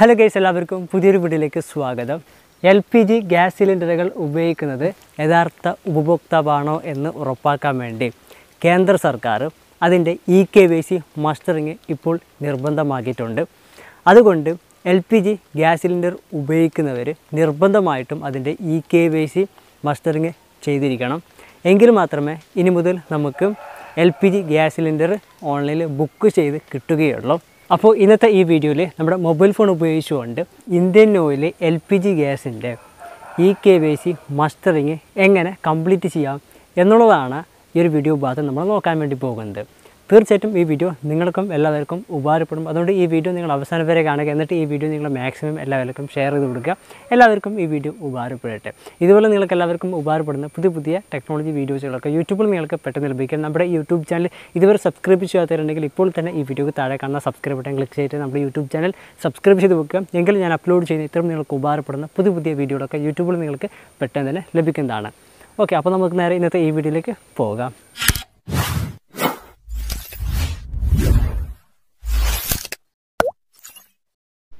hello guys എല്ലാവർക്കും പുതിയൊരു വീഡിയോയിലേക്ക് സ്വാഗതം എൽ പി ജി ഗ്യാസ് സിലിണ്ടറുകൾ ഉപയോഗിക്കുന്നത് യഥാർത്ഥ ഉപഭോക്താവാണോ എന്ന് ഉറപ്പാക്കാൻ വേണ്ടി കേന്ദ്ര സർക്കാർ അതിൻ്റെ E K Y C mustering ഇപ്പോൾ നിർബന്ധമാക്കിയിട്ടുണ്ട് അതുകൊണ്ട് L P G gas cylinder ഉപയോഗിക്കുന്നവർ നിർബന്ധമായിട്ടും അതിൻ്റെ E K Y C mustering ചെയ്തിരിക്കണം എങ്കിൽ മാത്രമേ ഇനി മുതൽ നമുക്ക് L P G gas cylinder ഓൺലൈനിൽ ബുക്ക് ചെയ്ത് കിട്ടുകയുള്ളൂ അപ്പോൾ ഇന്നത്തെ ഈ വീഡിയോയിൽ നമ്മുടെ മൊബൈൽ ഫോൺ ഉപയോഗിച്ചുകൊണ്ട് Indian Oil L P G ഗ്യാസിൻ്റെ E K Y C mustering എങ്ങനെ കംപ്ലീറ്റ് ചെയ്യാം എന്നുള്ളതാണ് ഈ ഒരു വീഡിയോ ഭാഗത്ത് നമ്മൾ നോക്കാൻ വേണ്ടി പോകുന്നത് തീർച്ചയായിട്ടും ഈ വീഡിയോ നിങ്ങൾക്കും എല്ലാവർക്കും ഉപകാരപ്പെടും അതുകൊണ്ട് ഈ വീഡിയോ നിങ്ങൾ അവസാനം വരെ കാണുക എന്നിട്ട് ഈ വീഡിയോ നിങ്ങൾ മാക്സിമം എല്ലാവർക്കും ഷെയർ ചെയ്ത് കൊടുക്കുക എല്ലാവർക്കും ഈ വീഡിയോ ഉപകാരപ്പെടട്ടെ ഇതുപോലെ നിങ്ങൾക്ക് എല്ലാവർക്കും ഉപകാരപ്പെടുന്ന പുതിയ പുതിയ ടെക്നോളജി വീഡിയോസുകളൊക്കെ യൂട്യൂബിൽ നിങ്ങൾക്ക് പെട്ടെന്ന് ലഭിക്കാം നമ്മുടെ യൂട്യൂബ് ചാനൽ ഇതുവരെ സബ്സ്ക്രൈബ് ചെയ്യാത്തവരുണ്ടെങ്കിൽ ഇപ്പോൾ തന്നെ ഈ വീഡിയോക്ക് താഴെ കാണുന്ന സബ്സ്ക്രൈബ് ബട്ടൺ ക്ലിക്ക് ചെയ്തിട്ട് നമ്മുടെ യൂട്യൂബ് ചാനൽ സബ്സ്ക്രൈബ് ചെയ്ത് വെക്കുക എങ്കിൽ ഞാൻ അപ്ലോഡ് ചെയ്യുന്ന ഇത്തരം നിങ്ങൾക്ക് ഉപകാരപ്പെടുന്ന പുതിയ പുതിയ വീഡിയോകളൊക്കെ യൂട്യൂബിൽ നിങ്ങൾക്ക് പെട്ടെന്ന് തന്നെ ലഭിക്കുന്നതാണ് ഓക്കെ അപ്പോൾ നമുക്ക് നേരെ ഇന്നത്തെ ഈ വീഡിയോയിലേക്ക് പോകാം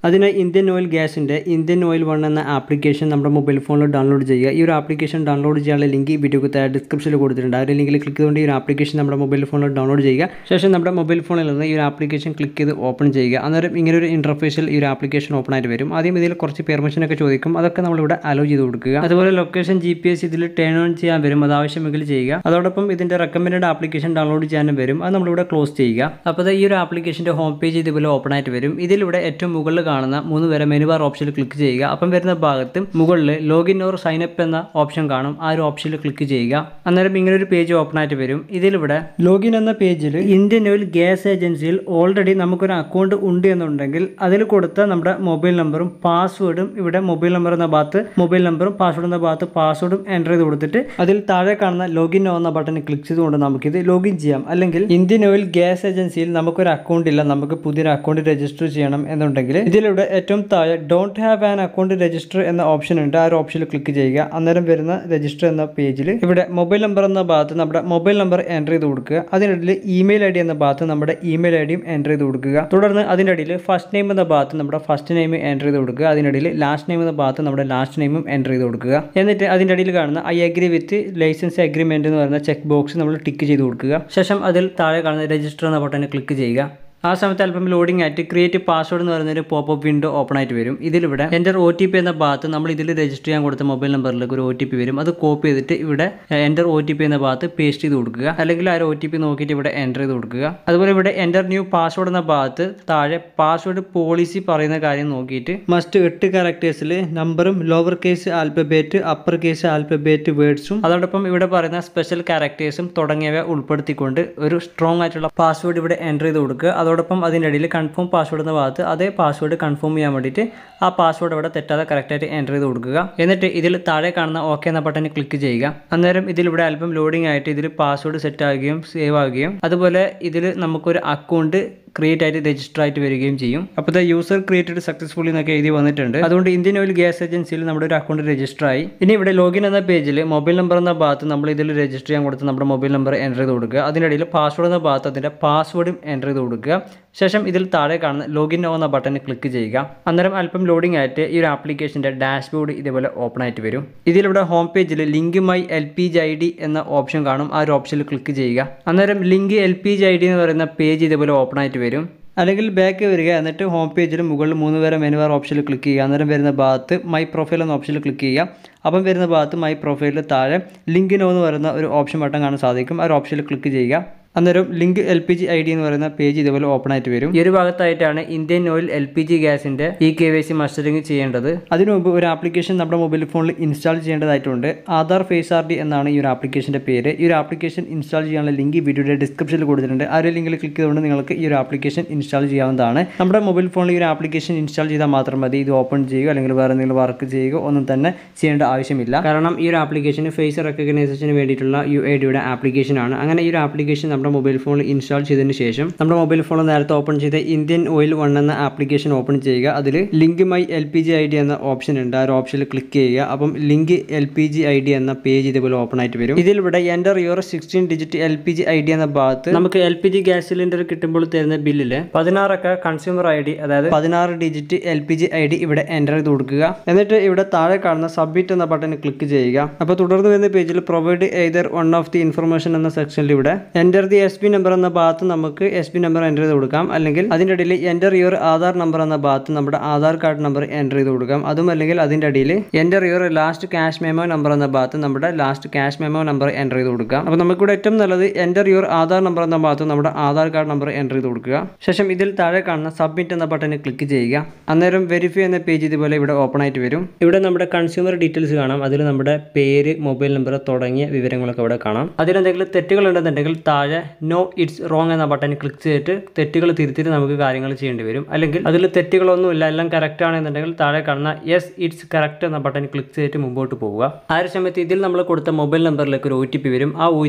അതിന് ഇന്ത്യൻ ഓയിൽ ഗ്യാസിൻ്റെ ഇന്ത്യൻ ഓയിൽ വൺ എന്ന ആപ്ലിക്കേഷൻ നമ്മുടെ മൊബൈൽ ഫോണിൽ ഡൗൺലോഡ് ചെയ്യുക ഈ ഒരു ആപ്ലിക്കേഷൻ ഡൗൺലോഡ് ചെയ്യാനുള്ള ലിങ്ക് വീഡിയോക്ക് ഡിസ്ക്രിപ്ഷനിൽ കൊടുത്തിട്ടുണ്ട് ആ ഒരു ലിങ്കിൽ ക്ലിക്ക് ചെയ്തുകൊണ്ട് ഈ ഒരു ആപ്ലിക്കേഷൻ നമ്മുടെ മൊബൈൽ ഫോണിൽ ഡൗൺലോഡ് ചെയ്യുക ശേഷം നമ്മുടെ മൊബൈൽ ഫോണിൽ നിന്ന് ഈ ഒരു ആപ്ലിക്കേഷൻ ക്ലിക്ക് ചെയ്ത് ഓപ്പൺ ചെയ്യുക അന്നേരം ഇങ്ങനെ ഒരു ഇൻ്റർഫേസിൽ ഈ ഒരു ആപ്ലിക്കേഷൻ ഓപ്പൺ ആയിട്ട് വരും ആദ്യം ഇതിൽ കുറച്ച് പെർമിഷനൊക്കെ ചോദിക്കും അതൊക്കെ നമ്മളിവിടെ അലോ ചെയ്ത് കൊടുക്കുക അതുപോലെ ലൊക്കേഷൻ ജി പി എസ് ഇതിൽ ടേൺ ഓൺ ചെയ്യാൻ വരും അത് ആവശ്യമെങ്കിൽ ചെയ്യുക അതോടൊപ്പം ഇതിൻ്റെ റെക്കമെൻഡ് ആപ്ലിക്കേഷൻ ഡൗൺലോഡ് ചെയ്യാനും വരും അത് നമ്മളിവിടെ ക്ലോസ് ചെയ്യുക അപ്പോൾ ഈ ഒരു ആപ്ലിക്കേഷൻ്റെ ഹോം പേജ് ഇതുപോലെ ഓപ്പൺ ആയിട്ട് വരും ഇതിലൂടെ ഏറ്റവും മുകളിൽ കാണുന്ന മൂന്ന് വരെ മെനുബാർ ഓപ്ഷൻ ഓപ്ഷനിൽ ക്ലിക്ക് ചെയ്യുക അപ്പം വരുന്ന ഭാഗത്ത് മുകളിൽ ലോഗിൻ ഓർ സൈൻ അപ്പ് എന്ന ഓപ്ഷൻ കാണും ആ ഒരു ഓപ്ഷനിൽ ക്ലിക്ക് ചെയ്യുക അന്നേരം ഇങ്ങനെ ഒരു പേജ് ഓപ്പൺ ആയിട്ട് വരും ഇതിലിവിടെ ലോഗിൻ എന്ന പേജിൽ ഇന്ത്യൻ ഓയിൽ ഗ്യാസ് ഏജൻസിയിൽ ഓൾറെഡി നമുക്കൊരു അക്കൗണ്ട് ഉണ്ട് എന്നുണ്ടെങ്കിൽ അതിൽ കൊടുത്ത നമ്മുടെ മൊബൈൽ നമ്പറും പാസ്വേഡും ഇവിടെ മൊബൈൽ നമ്പർ എന്ന ഭാഗത്ത് മൊബൈൽ നമ്പറും പാസ്വേഡ് എന്ന ഭാഗത്ത് പാസ്വേഡും എൻ്റർ ചെയ്ത് കൊടുത്തിട്ട് അതിൽ താഴെ കാണുന്ന ലോഗിൻ എന്ന ബട്ടൺ ക്ലിക്ക് ചെയ്തുകൊണ്ട് നമുക്കിത് ലോഗിൻ ചെയ്യാം അല്ലെങ്കിൽ ഇന്ത്യൻ ഓയിൽ ഗ്യാസ് ഏജൻസിയിൽ നമുക്കൊരു അക്കൗണ്ട് ഇല്ല നമുക്ക് പുതിയൊരു അക്കൗണ്ട് രജിസ്റ്റർ ചെയ്യണം എന്നുണ്ടെങ്കിൽ ഇതിൽ ഇവിടെ ഏറ്റവും താഴെ don't have an account register എന്ന ഓപ്ഷൻ ഉണ്ട് ആ ഒരു ഓപ്ഷനിൽ ക്ലിക്ക് ചെയ്യുക അന്നേരം വരുന്ന രജിസ്റ്റർ എന്ന പേജിൽ ഇവിടെ മൊബൈൽ നമ്പർ എന്ന ഭാഗത്ത് നമ്മുടെ മൊബൈൽ നമ്പർ എൻ്റർ ചെയ്ത് കൊടുക്കുക അതിനിടയിൽ ഇമെയിൽ ഐ ഡി എന്ന ഭാഗത്ത് നമ്മുടെ ഇമെയിൽ ഐ ഡിയും എൻ്റർ ചെയ്ത് കൊടുക്കുക തുടർന്ന് അതിൻ്റെ ഇടയിൽ ഫസ്റ്റ് നെയിം എന്ന ഭാഗത്ത് നമ്മുടെ ഫസ്റ്റ് നെയിം എൻ്റർ ചെയ്ത് കൊടുക്കുക അതിനിടയിൽ ലാസ്റ്റ് നെയിം എന്ന ഭാഗത്ത് നമ്മുടെ ലാസ്റ്റ് നെയിമും എൻ്റർ ചെയ്ത് കൊടുക്കുക എന്നിട്ട് അതിൻ്റെ ഇടയിൽ കാണുന്ന I agree with licence agreement എന്ന് പറയുന്ന ചെക്ക് ബോക്സ് നമ്മൾ ടിക്ക് ചെയ്ത് കൊടുക്കുക ശേഷം അതിൽ താഴെ കാണുന്ന രജിസ്റ്റർ എന്ന ബട്ടനെ ക്ലിക്ക് ചെയ്യുക ആ സമയത്ത് അല്പം ലോഡിംഗ് ആയിട്ട് ക്രിയേറ്റ് പാസ്വേഡ് എന്ന് പറയുന്ന ഒരു പോപ്പ് വിൻഡോ ഓപ്പൺ ആയിട്ട് വരും ഇതിലിവിടെ എൻ്റെ ഒ ടി പി എന്ന ഭാഗത്ത് നമ്മൾ ഇതിൽ രജിസ്റ്റർ ചെയ്യാൻ കൊടുത്ത മൊബൈൽ നമ്പറിലേക്ക് ഒരു ഒ ടി പി വരും അത് കോപ്പി ചെയ്തിട്ട് ഇവിടെ എൻ്റർ ഒ ടി പി എന്ന ഭാഗത്ത് പേസ്റ്റ് ചെയ്ത് കൊടുക്കുക അല്ലെങ്കിൽ ആ ഒ ടി പി നോക്കിയിട്ട് ഇവിടെ എൻ്റർ ചെയ്ത് കൊടുക്കുക അതുപോലെ ഇവിടെ എൻ്റർ ന്യൂ പാസ്വേഡ് എന്ന ഭാഗത്ത് താഴെ പാസ്വേഡ് പോളിസി പറയുന്ന കാര്യം നോക്കിയിട്ട് മസ്റ്റ് എട്ട് കാരക്ടേഴ്സിൽ നമ്പറും lower case alphabet upper case alphabet വേർഡ്സും അതോടൊപ്പം ഇവിടെ പറയുന്ന സ്പെഷ്യൽ കാരക്ടേഴ്സും തുടങ്ങിയവ ഉൾപ്പെടുത്തിക്കൊണ്ട് ഒരു സ്ട്രോങ് ആയിട്ടുള്ള പാസ്വേഡ് ഇവിടെ എൻ്റർ ചെയ്ത് കൊടുക്കുക അതോടൊപ്പം അതിൻ്റെ ഇടയിൽ കൺഫേം പാസ്വേഡ് എന്ന ഭാഗത്ത് അതേ പാസ്വേഡ് കൺഫേം ചെയ്യാൻ വേണ്ടിയിട്ട് ആ പാസ്വേഡ് അവിടെ തെറ്റാതെ കറക്റ്റായിട്ട് എൻ്റർ ചെയ്ത് കൊടുക്കുക എന്നിട്ട് ഇതിൽ താഴെ കാണുന്ന ഓക്കെ എന്ന ബട്ടൺ ക്ലിക്ക് ചെയ്യുക അന്നേരം ഇതിലിവിടെ അല്പം ലോഡിംഗ് ആയിട്ട് ഇതിൽ പാസ്വേഡ് സെറ്റ് ആവുകയും സേവ് ആവുകയും അതുപോലെ ഇതിൽ നമുക്കൊരു അക്കൗണ്ട് ക്രിയേറ്റ് ആയിട്ട് രജിസ്റ്റർ ആയിട്ട് വരികയും ചെയ്യും അപ്പോൾ ദ യൂസർ ക്രിയേറ്റഡ് സക്സസ്ഫുള്ളി എന്നൊക്കെ എഴുതി വന്നിട്ടുണ്ട് അതുകൊണ്ട് ഇന്ത്യൻ ഓയിൽ ഗ്യാസ് ഏജൻസിയിൽ നമ്മുടെ ഒരു അക്കൗണ്ട് രജിസ്റ്റർ ആയി ഇനി ഇവിടെ ലോഗിൻ എന്ന പേജിൽ മൊബൈൽ നമ്പർ എന്ന ഭാഗത്ത് നമ്മൾ ഇതിൽ രജിസ്റ്റർ ചെയ്യാൻ കൊടുത്ത് നമ്മുടെ മൊബൈൽ നമ്പർ എൻ്റർ ചെയ്ത് കൊടുക്കുക അതിനിടയിൽ പാസ്വേഡ് എന്ന ഭാഗത്ത് അതിൻ്റെ പാസ്വേഡും എൻ്റർ ചെയ്ത് കൊടുക്കുക ശേഷം ഇതിൽ താഴെ കാണുന്ന ലോഗിൻ നോ എന്ന ക്ലിക്ക് ചെയ്യുക അന്നേരം അല്പം ലോഡിംഗ് ആയിട്ട് ഈ ഒരു ആപ്ലിക്കേഷൻ്റെ ഡാഷ്ബോർഡ് ഇതേപോലെ ഓപ്പൺ ആയിട്ട് വരും ഇതിലൂടെ ഹോം പേജിൽ link my L P G I D എന്ന ഓപ്ഷൻ കാണും ആ ഒരു ഓപ്ഷനിൽ ക്ലിക്ക് ചെയ്യുക അന്നേരം link L P G I D എന്ന് പറയുന്ന പേജ് ഇതേപോലെ ഓപ്പൺ ആയിട്ട് വരും അല്ലെങ്കിൽ ബാക്ക് വരിക എന്നിട്ട് ഹോം പേജിൽ മുകളിൽ മൂന്ന് പേരെ മെനുവാർ ഓപ്ഷനിൽ ക്ലിക്ക് ചെയ്യുക അന്നേരം വരുന്ന ഭാഗത്ത് മൈ പ്രൊഫൈൽ എന്ന ഓപ്ഷനിൽ ക്ലിക്ക് ചെയ്യുക അപ്പം വരുന്ന ഭാഗത്ത് മൈ പ്രൊഫൈലിൽ താഴെ ലിങ്ക് നോ എന്ന് പറയുന്ന ഒരു ഓപ്ഷൻ ബട്ടൺ കാണാൻ സാധിക്കും ആ ഒരു ഓപ്ഷനിൽ ക്ലിക്ക് ചെയ്യുക അന്നേരം link L P G I D എന്ന് പറയുന്ന പേജ് ഇതുപോലെ ഓപ്പൺ ആയിട്ട് വരും ഈ ഒരു ഭാഗത്തായിട്ടാണ് Indian Oil L P G ഗ്യാസിന്റെ E K Y C mustering ചെയ്യേണ്ടത് അതിനു മുമ്പ് ഒരു ആപ്ലിക്കേഷൻ നമ്മുടെ മൊബൈൽ ഫോണിൽ ഇൻസ്റ്റാൾ ചെയ്യേണ്ടതായിട്ടുണ്ട് ആധാർ ഫേസ് ആർ ഡി എന്നാണ് ഈ ഒരു ആപ്ലിക്കേഷന്റെ പേര് ഈ ഒരു ആപ്ലിക്കേഷൻ ഇൻസ്റ്റാൾ ചെയ്യാനുള്ള ലിങ്ക് വീഡിയോയുടെ ഡിസ്ക്രിപ്ഷനിൽ കൊടുത്തിട്ടുണ്ട് ആ ഒരു ലിങ്കിൽ ക്ലിക്ക് ചെയ്തുകൊണ്ട് നിങ്ങൾക്ക് ഈ ഒരു ആപ്ലിക്കേഷൻ ഇൻസ്റ്റാൾ ചെയ്യാവുന്നതാണ് നമ്മുടെ മൊബൈൽ ഫോണിൽ ഈ ഒരു ആപ്ലിക്കേഷൻ ഇൻസ്റ്റാൾ ചെയ്താൽ മാത്രം മതി ഇത് ഓപ്പൺ ചെയ്യുക അല്ലെങ്കിൽ വേറെ എന്തെങ്കിലും വർക്ക് ചെയ്യുക ഒന്നും തന്നെ ചെയ്യേണ്ട ആവശ്യമില്ല കാരണം ഈ ഒരു ആപ്ലിക്കേഷൻ ഫേസ് റെക്കഗ്നൈസേഷന് വേണ്ടിയിട്ടുള്ള യു എ ഡിയുടെ ആപ്ലിക്കേഷനാണ് അങ്ങനെ ഈ ഒരു ആപ്ലിക്കേഷൻ നമ്മുടെ മൊബൈൽ ഫോണിൽ ഇൻസ്റ്റാൾ ചെയ്തതിന് ശേഷം നമ്മുടെ മൊബൈൽ ഫോണിൽ നേരത്തെ ഓപ്പൺ ചെയ്ത ഇന്ത്യൻ ഓയിൽ വൺ എന്ന ആപ്ലിക്കേഷൻ ഓപ്പൺ ചെയ്യുക അതിൽ link my L P G I D എന്ന ഓപ്ഷൻ ഉണ്ട് ആ ഒരു ഓപ്ഷനിൽ ക്ലിക്ക് ചെയ്യുക അപ്പം link L P G I D എന്ന പേജ് ഇതുപോലെ ഓപ്പൺ ആയിട്ട് വരും ഇതിലൂടെ എൻ്റെ your sixteen digit L P G I D എന്ന ഭാഗത്ത് നമുക്ക് L P G gas cylinder കിട്ടുമ്പോൾ തരുന്ന ബില്ലില് പതിനാറൊക്കെ കൺസ്യൂമർ ഐ ഡി അതായത് പതിനാറ് digit L P G I D ഇവിടെ എൻ്റർ ചെയ്ത് കൊടുക്കുക എന്നിട്ട് ഇവിടെ താഴെ കാണുന്ന സബ്മിറ്റ് എന്ന ബട്ടൺ ക്ലിക്ക് ചെയ്യുക അപ്പോൾ തുടർന്ന് വരുന്ന പേജിൽ provide either one of the information എന്ന സെക്ഷനിൽ ഇവിടെ എൻ്റർ ചെയ്യേണ്ടത് എസ് പി നമ്പർ എന്ന ഭാഗത്ത് നമുക്ക് എസ് പി നമ്പർ എൻ്റർ ചെയ്ത് കൊടുക്കാം അല്ലെങ്കിൽ അതിൻ്റെ ഇടയിൽ എൻ്റർ യുവർ ആധാർ നമ്പർ എന്ന ഭാഗത്ത് നമ്മുടെ ആധാർ കാർഡ് നമ്പർ എൻ്റർ ചെയ്ത് കൊടുക്കാം അതും അല്ലെങ്കിൽ അതിൻ്റെ അടിയിൽ enter your last cash memo number എന്ന ഭാഗത്ത് നമ്മുടെ last cash memo number enter ചെയ്ത് കൊടുക്കാം അപ്പോൾ നമുക്ക് ഇവിടെ ഏറ്റവും നല്ലത് എൻ്റർ യുവർ ആധാർ നമ്പർ എന്ന ഭാഗത്ത് നമ്മുടെ ആധാർ കാർഡ് നമ്പർ എൻ്റർ ചെയ്ത് കൊടുക്കുക ശേഷം ഇതിൽ താഴെ കാണുന്ന സബ്മിറ്റ് എന്ന ബട്ടണിൽ ക്ലിക്ക് ചെയ്യുക അന്നേരം വെരിഫൈ എന്ന പേജ് ഇതുപോലെ ഇവിടെ ഓപ്പൺ ആയിട്ട് വരും ഇവിടെ നമ്മുടെ കൺസ്യൂമർ ഡീറ്റെയിൽസ് കാണാം അതിൽ നമ്മുടെ പേര് മൊബൈൽ നമ്പർ തുടങ്ങിയ വിവരങ്ങളൊക്കെ ഇവിടെ കാണാം അതിലെന്തെങ്കിലും തെറ്റുകൾ ഉണ്ടെന്നുണ്ടെങ്കിൽ താഴെ തന്നെ നോ ഇറ്റ്സ് റോങ് എന്ന ബട്ടൺ ക്ലിക്ക് ചെയ്തിട്ട് തെറ്റുകൾ തിരുത്തിയിട്ട് നമുക്ക് കാര്യങ്ങൾ ചെയ്യേണ്ടി വരും അല്ലെങ്കിൽ അതിൽ തെറ്റുകളൊന്നുമില്ല എല്ലാം കറക്റ്റ് ആണെന്നുണ്ടെങ്കിൽ താഴെ കാണുന്ന യെസ് ഇറ്റ്സ് കറക്റ്റ് എന്ന ബട്ടൺ ക്ലിക്ക് ചെയ്തിട്ട് മുമ്പോട്ട് പോവുക ആ ഒരു സമയത്ത് ഇതിൽ നമ്മൾ കൊടുത്ത മൊബൈൽ നമ്പറിലേക്ക് ഒരു ഒ വരും ആ ഒ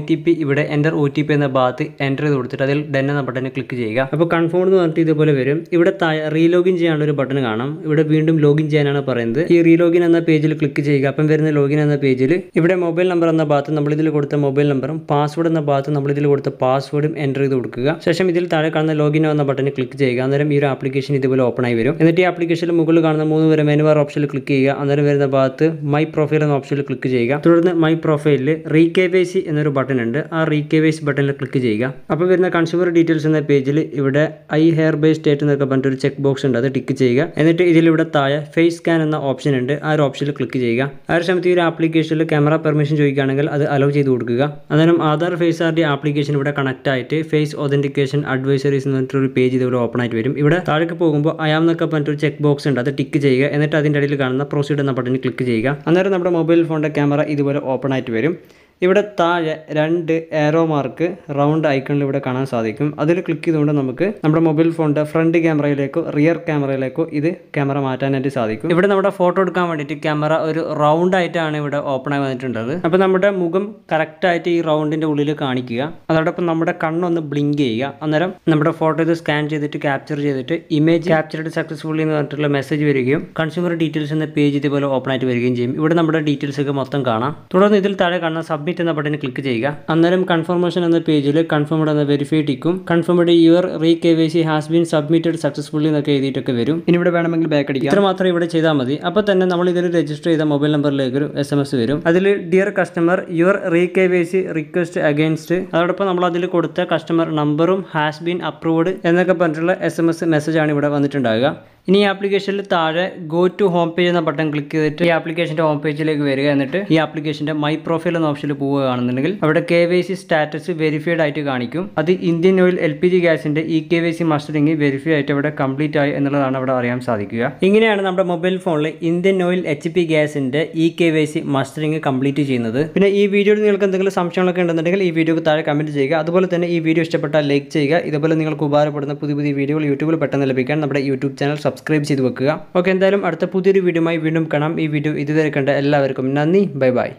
ഇവിടെ എൻ്റർ ഒ എന്ന ഭാഗത്ത് എൻ്റർ ചെയ്ത് കൊടുത്തിട്ട് അതിൽ ഡെൻ എന്ന ബട്ടൺ ക്ലിക്ക് ചെയ്യുക അപ്പോൾ കൺഫേം എന്ന് പറഞ്ഞിട്ട് ഇതുപോലെ വരും ഇവിടെ റീലോഗിൻ ചെയ്യാനുള്ള ഒരു ബട്ടൺ കാണാം ഇവിടെ വീണ്ടും ലോഗിൻ ചെയ്യാനാണ് പറയുന്നത് ഈ റീലോഗിൻ എന്ന പേജിൽ ക്ലിക്ക് ചെയ്യുക അപ്പം വരുന്ന ലോഗിൻ എന്ന പേജിൽ ഇവിടെ മൊബൈൽ നമ്പർ എന്ന ഭാഗത്ത് നമ്മളിതിൽ കൊടുത്ത മൊബൈൽ നമ്പറും പാസ്വേഡ് എന്ന ഭാഗത്ത് നമ്മളിതിൽ കൊടുത്ത പാസ്വേഡും എൻ്റർ ചെയ്ത് കൊടുക്കുക ശേഷം ഇതിൽ താഴെ കാണുന്ന ലോഗിൻ എന്ന ബട്ടണിൽ ക്ലിക്ക് ചെയ്യുക അന്നേരം ഈ ഒരു ആപ്ലിക്കേഷൻ ഇതുപോലെ ഓപ്പൺ ആയി വരും എന്നിട്ട് ഈ ആപ്ലിക്കേഷനിൽ മുകളിൽ കാണുന്ന മൂന്ന് വരെ മെനുവാർ ഓപ്ഷനിൽ ക്ലിക്ക് ചെയ്യുക അന്നേരം വരുന്ന ഭാഗത്ത് മൈ പ്രൊഫൈൽ എന്ന ഓപ്ഷനിൽ ക്ലിക്ക് ചെയ്യുക തുടർന്ന് മൈ പ്രൊഫൈലിൽ റീ കെ വൈ സി എന്നൊരു ബട്ടൺ ഉണ്ട് ആ റീ കെ വൈ സി ബട്ടണിൽ ക്ലിക്ക് ചെയ്യുക അപ്പോൾ വരുന്ന കൺസ്യൂമർ ഡീറ്റെയിൽസ് എന്ന പേജിൽ ഇവിടെ ഐ ഹെയർ ബേസ് സ്റ്റേറ്റ് എന്നൊക്കെ പറഞ്ഞിട്ട് ഒരു ചെക്ക് ബോക്സ് ഉണ്ട് അത് ടിക്ക് ചെയ്യുക എന്നിട്ട് ഇതിലിവിടെ താഴെ ഫേസ് സ്കാൻ എന്ന ഓപ്ഷൻ ഉണ്ട് ആ ഒരു ഓപ്ഷനിൽ ക്ലിക്ക് ചെയ്യുക ആ ഒരു സമയത്ത് ഈ ഒരു ആപ്ലിക്കേഷനിൽ ക്യാമറ പെർമിഷൻ ചോദിക്കുകയാണെങ്കിൽ അത് അലോ ചെയ്ത് കൊടുക്കുക അന്നേരം Aadhaar face R D application ഇവിടെ ഇവിടെ കണക്ട് ആയിട്ട് ഫേസ് ഒതന്റിക്കേഷൻ അഡ്വൈസറീസ് എന്ന് പറഞ്ഞിട്ടൊരു പേജ് ഇതുപോലെ ഓപ്പൺ ആയിട്ട് വരും ഇവിടെ താഴേക്ക് പോകുമ്പോൾ അയാം എന്നൊക്കെ പറഞ്ഞിട്ടൊരു ചെക്ക് ബോക്സ് ഉണ്ട് അത് ടിക്ക് ചെയ്യുക എന്നിട്ട് അതിൻ്റെ ഇടയിൽ കാണുന്ന പ്രൊസീഡ് എന്ന ബട്ടണിൽ ക്ലിക്ക് ചെയ്യുക അന്നേരം നമ്മുടെ മൊബൈൽ ഫോണിൻ്റെ ക്യാമറ ഇതുപോലെ ഓപ്പൺ ആയിട്ട് വരും ഇവിടെ താഴെ രണ്ട് ഏറോ മാർക്ക് റൗണ്ട് ഐക്കണിൽ ഇവിടെ കാണാൻ സാധിക്കും അതിൽ ക്ലിക്ക് ചെയ്തുകൊണ്ട് നമുക്ക് നമ്മുടെ മൊബൈൽ ഫോണിൻ്റെ ഫ്രണ്ട് ക്യാമറയിലേക്കോ റിയർ ക്യാമറയിലേക്കോ ഇത് ക്യാമറ മാറ്റാനായിട്ട് സാധിക്കും ഇവിടെ നമ്മുടെ ഫോട്ടോ എടുക്കാൻ വേണ്ടിയിട്ട് ക്യാമറ ഒരു റൗണ്ട് ആയിട്ടാണ് ഇവിടെ ഓപ്പൺ ആയി വന്നിട്ടുള്ളത് അപ്പോൾ നമ്മുടെ മുഖം കറക്റ്റായിട്ട് ഈ റൗണ്ടിൻ്റെ ഉള്ളിൽ കാണിക്കുക അതോടൊപ്പം നമ്മുടെ കണ്ണൊന്ന് ബ്ലിങ്ക് ചെയ്യുക അന്നേരം നമ്മുടെ ഫോട്ടോ ഇത് സ്കാൻ ചെയ്തിട്ട് ക്യാപ്ചർ ചെയ്തിട്ട് ഇമേജ് ക്യാപ്ചർഡ് സക്സസ്ഫുള്ളി എന്ന് പറഞ്ഞിട്ടുള്ള മെസ്സേജ് വരികയും കൺസ്യൂമർ ഡീറ്റെയിൽസ് എന്ന പേജ് ഇതുപോലെ ഓപ്പൺ ആയിട്ട് വരികയും ചെയ്യും ഇവിടെ നമ്മുടെ ഡീറ്റെയിൽസ് ഒക്കെ മൊത്തം കാണാം തുടർന്ന് ഇതിൽ താഴെ കാണുന്ന സബ്മിറ്റ് സബ്മിറ്റ് എന്ന ബട്ടൺ ക്ലിക്ക് ചെയ്യുക അന്നേരം കൺഫർമേഷൻ എന്ന പേജിൽ കൺഫേംഡ് എന്ന വെരിഫൈ ടിക്കും confirmed your re K Y C has been submitted successfully എന്നൊക്കെ എഴുതിയിട്ടൊക്കെ വരും ഇനി ഇവിടെ വേണമെങ്കിൽ ബാക്ക് അടിക്കുക ഇത്ര മാത്രം ഇവിടെ ചെയ്താൽ മതി അപ്പോൾ തന്നെ നമ്മൾ ഇതിൽ രജിസ്റ്റർ ചെയ്ത മൊബൈൽ നമ്പറിലേക്ക് ഒരു എസ് എം എസ് വരും അതിൽ dear customer your re K Y C request against അതോടൊപ്പം നമ്മൾ അതിൽ കൊടുത്ത കസ്റ്റമർ നമ്പറും ഹാസ് ബീൻ അപ്രൂവ്ഡ് എന്നൊക്കെ പറഞ്ഞിട്ടുള്ള എസ് എം എസ് മെസ്സേജാണ് ഇവിടെ വന്നിട്ടുണ്ടാകുക ഇനി ഈ ആപ്ലിക്കേഷനിൽ താഴെ ഗോ ടു ഹോം പേജ് എന്ന ബട്ടൺ ക്ലിക്ക് ചെയ്തിട്ട് ഈ ആപ്ലിക്കേഷൻ്റെ ഹോം പേജിലേക്ക് വരിക എന്നിട്ട് ഈ ആപ്ലിക്കേഷൻ്റെ മൈ പ്രൊഫൈൽ എന്ന ഓപ്ഷനിൽ പോവുകയാണെന്നുണ്ടെങ്കിൽ അവിടെ K Y C status verified ആയിട്ട് കാണിക്കും അത് Indian Oil L P G ഗ്യാസിൻ്റെ E K Y C mustering verify ആയിട്ട് അവിടെ കംപ്ലീറ്റ് ആയി എന്നുള്ളതാണ് അവിടെ അറിയാൻ സാധിക്കുക ഇങ്ങനെയാണ് നമ്മുടെ മൊബൈൽ ഫോണിൽ ഇന്ത്യൻ ഓയിൽ എച്ച് പി ഗ്യാസിൻ്റെ E K Y C mustering complete ചെയ്യുന്നത് പിന്നെ ഈ വീഡിയോയിൽ നിങ്ങൾക്ക് എന്തെങ്കിലും സംശയങ്ങളൊക്കെ ഉണ്ടെന്നുണ്ടെങ്കിൽ ഈ വീഡിയോക്ക് താഴെ കമൻറ്റ് ചെയ്യുക അതുപോലെ തന്നെ ഈ വീഡിയോ ഇഷ്ടപ്പെട്ടാൽ ലൈക്ക് ചെയ്യുക ഇതുപോലെ നിങ്ങൾക്ക് ഉപകാരപ്പെടുന്ന പുതിയ പുതിയ വീഡിയോകൾ യൂട്യൂബിൽ പെട്ടെന്ന് ലഭിക്കാൻ നമ്മുടെ യൂട്യൂബ് ചാനൽ സബ്സ്ക്രൈബ് സബ്സ്ക്രൈബ് ചെയ്ത് വെക്കുക ഓക്കെ എന്തായാലും അടുത്ത പുതിയൊരു വീഡിയോയുമായി വീണ്ടും കാണാം ഈ വീഡിയോ ഇതുവരെ കണ്ട എല്ലാവർക്കും നന്ദി ബൈ ബൈ